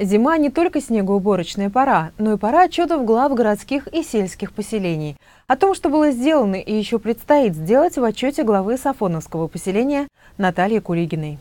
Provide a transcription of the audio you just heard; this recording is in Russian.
Зима не только снегоуборочная пора, но и пора отчетов глав городских и сельских поселений. О том, что было сделано и еще предстоит сделать в отчете главы Сафоновского поселения Натальи Кулигиной.